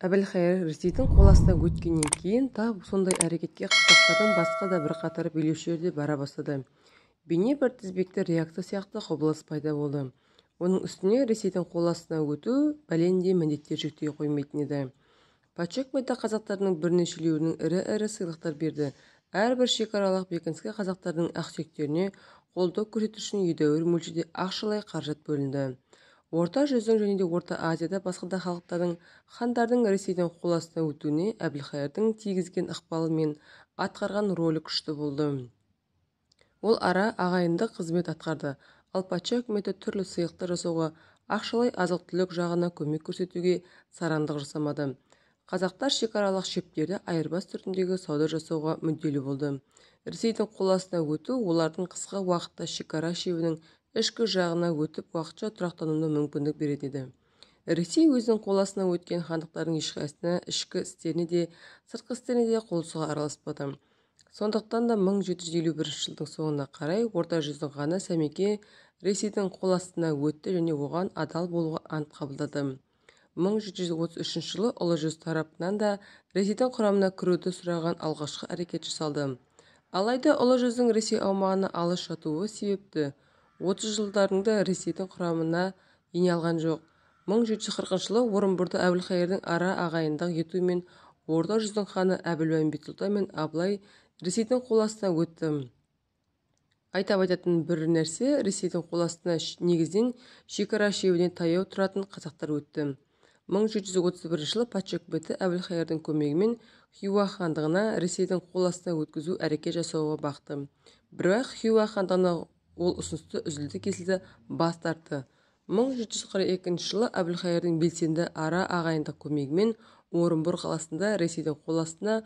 әбілхайыр ресейдің қол астына өткеннен кейін тап сондай әрекетке қазақтардың басқа да бірқатар билеушілер де бара бастады бейне бір тізбекті реакция сияқты құбылыс пайда болды оның үстіне ресейдің қол астына өту бәлендей міндеттер жүктей қоймайтын еді патша үкіметі қазақтардың бірнешелеуінің ірі ірі сыйлықтар берді әрбір шекаралық бекініске қазақтардың ақсүйектеріне қолдау көрсету үшін едәуір мөлшерде ақшалай қаражат бөлінді орта жүздің және де орта азияда басқа да халықтардың хандардың ресейдің қол астына өтуіне әбілқайырдың тигізген ықпалы мен атқарған рөлі күшті болды ол ара ағайындық қызмет атқарды ал патша үкіметі түрлі сыйлықтар жасауға ақшалай азық түлік жағына көмек көрсетуге сарандық жасамады қазақтар шекаралық шептерді айырбас түріндегі сауда жасауға мүдделі болды ресейдің қол астына өту олардың қысқа уақытта шекара шебінің ішкі жағына өтіп уақытша тұрақтануына мүмкіндік береді еді ресей өзінің қол астына өткен хандықтардың ешқайсысына ішкі істеріне де сыртқы істеріне де сұға араласпады сондықтан да 1751 жылдың соңына қарай орта жүздің ғана сәмеке ресейдің қол астына өтті және оған адал болуға ант қабылдады 1733 жылы ұлы жүз тарапынан да ресейдің құрамына кіруді сұраған алғашқы әрекет жасалды алайда ұлы жүздің ресей аумағына алыс жатуы себепті отыз жылдарында ресейдің құрамына ене алған жоқ 1740 жеті жүз қырқыншы жылы орынборда әбілқайырдың ара ағайындық етуімен орда жүздің ханы әбілмәмбет сұлтан мен абылай ресейдің қол астына өтті айтап айтатын бір нәрсе ресейдің қол астына негізінен шекара шебіне таяу тұратын қазақтар өтті 1731 жылы патша үкіметі әбілқайырдың көмегімен хиуа хандығына ресейдің қол астына өткізу әрекет жасауға бақты бірақ хиуа хандығына ол ұсынысты үзілді кесілді бас тартты 1742 жылы әбілқайырдың белсенді ара ағайындық көмегімен орынбор қаласында ресейдің қол астына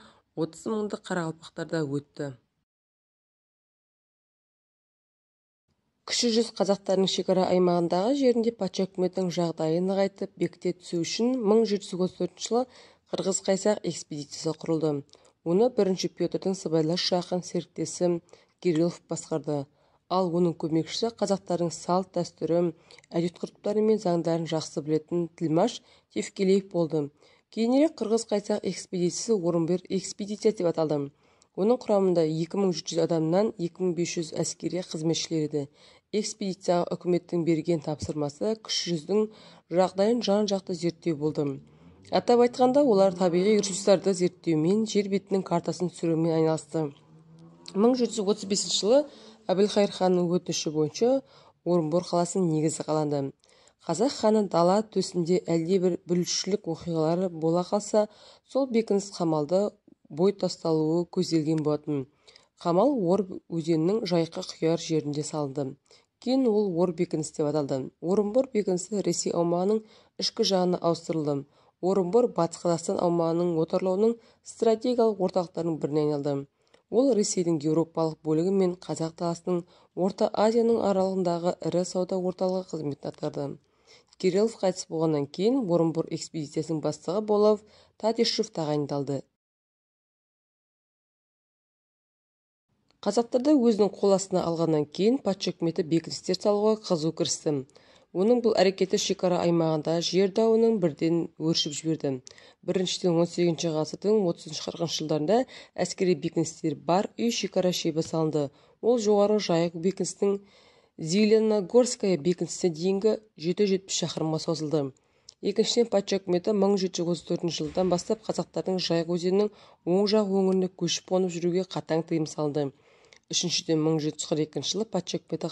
отыз мыңдық қарақалпақтарда өтті кіші жүз қазақтарының шекара аймағындағы жерінде патша үкіметінің жағдайын нығайтып бекіте түсу үшін төртінші жылы қырғыз қайсақ экспедициясы құрылды оны бірінші петрдің сыбайлас жақын серіктесі кириллов басқарды ал оның көмекшісі қазақтардың салт дәстүрі әдет ғұрыптары мен заңдарын жақсы білетін тілмаш тевкелеев болды кейінірек қырғыз қайсақ экспедициясы орынбер экспедиция деп аталды оның құрамында 2300 адамнан 2500 әскери қызметшілер еді экспедицияға үкіметтің берген тапсырмасы кіші жүздің жағдайын жан жақты зерттеу болды атап айтқанда олар табиғи ресурстарды зерттеумен жер бетінің картасын түсірумен айналысты 1735 жылы әбілқайыр ханның өтініші бойынша орынбор қаласы негізі қаланды қазақ ханы дала төсінде әлдебір бүлікшілік оқиғалары бола қалса сол бекініс қамалды бой тасталуы көзделген болатын қамал ор өзенінің жайқы құяр жерінде салынды кейін ол ор бекінісі деп аталды орынбор бекінісі ресей аумағының ішкі жағына ауыстырылды орынбор батыс қазақстан аумағының отарлауының стратегиялық орталықтарының біріне айналды ол ресейдің еуропалық бөлігі мен қазақ даласының орта азияның аралығындағы ірі сауда орталығы қызметін атқарды кириллов қайтыс болғаннан кейін орынбор экспедициясының бастығы болып татишев тағайындалды қазақтарды өзінің қол астына алғаннан кейін патша үкіметі бекіністер салуға қызу кірісті оның бұл әрекеті шекара аймағында жер дауының бірден өршіп жіберді біріншіден 18 сегізінші ғасырдың отызыншы қырқыншы жылдарында әскери бекіністер бар үй шекара шебі салынды ол жоғары жайық бекінісінің зеленогорская бекінісіне дейінгі 770 шақырымға созылды екіншіден патша үкіметі 1734 жылдан бастап қазақтардың жайық өзенінің оң жақ өңіріне көшіп қонып жүруге қатаң тыйым салды үшіншіден мың жеті жүз қырық екінші жылы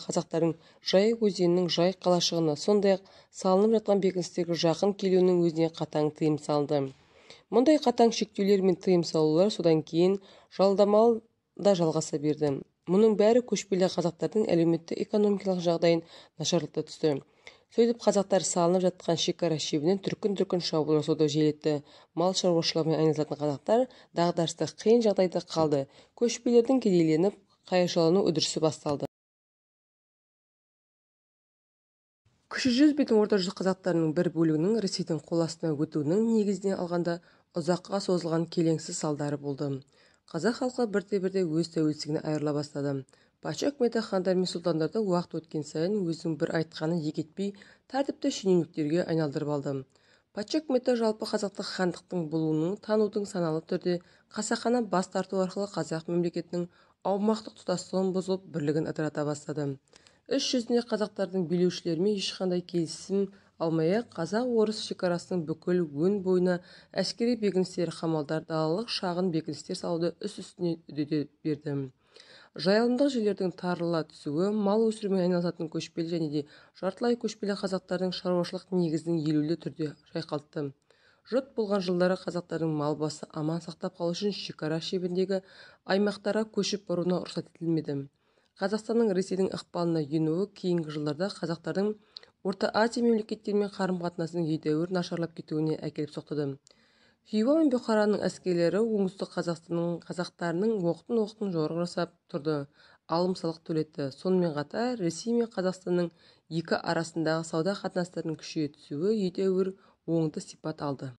қазақтардың жайық өзенінің жайық қалашығына сондай ақ салынып жатқан бекіністерге жақын келуінің өзіне қатаң тыйым салды мұндай қатаң шектеулер мен тыйым салулар содан кейін жалдамалы да жалғаса берді мұның бәрі көшпелі қазақтардың әлеуметтік экономикалық жағдайын нашарлата түсті сөйтіп қазақтар салынып жатқан шекара шебінен түркін түркін шабуыл жасауды жиілетті мал шаруашылығымен айналысатын қазақтар дағдарыста қиын жағдайда қалды көшпелілердің кедейленіп қайыршалану үдірісі басталды кіші жүз бен орта жүз қазақтарының бір бөлігінің ресейдің қол астына өтуінің негізіне алғанда ұзаққа созылған келеңсіз салдары болды қазақ халқы бірте бірте өз тәуелсіздігінен айырыла бастады патша үкіметі хандар мен сұлтандарды уақыт өткен сайын өзінің бір айтқанын екі етпей тәртіпті шенеуніктерге айналдырып алды патша үкіметі жалпы қазақтық хандықтың болуының танудың саналы түрде қасақана бас тарту арқылы қазақ мемлекетінің аумақтық тұтастығын бұзып бірлігін ыдырата бастады іс жүзінде қазақтардың билеушілерімен ешқандай келісім алмай ақ қазақ орыс шекарасының бүкіл өн бойына әскери бекіністер қамалдар далалық шағын бекіністер салуды үс үстіне үдете берді жайылымдық жерлердің тарыла түсуі мал өсірумен айналысатын көшпелі және де жартылай көшпелі қазақтардың шаруашылық негізін елеулі түрде шайқалтты жұт болған жылдары қазақтардың мал басы аман сақтап қалу үшін шекара шебіндегі аймақтарға көшіп баруына рұқсат етілмеді қазақстанның ресейдің ықпалына енуі кейінгі жылдарда қазақтардың орта азия мемлекеттерімен қарым-қатынасының едәуір нашарлап кетуіне әкеліп соқтырды хиуа мен бұхараның әскерлері оңтүстік қазақстанның қазақтарының оқтын оқтын жорық жасап тұрды алым салық төлетті сонымен қатар ресей мен қазақстанның екі арасындағы сауда қатынастарының күшейе түсуі едәуір оңды сипат алды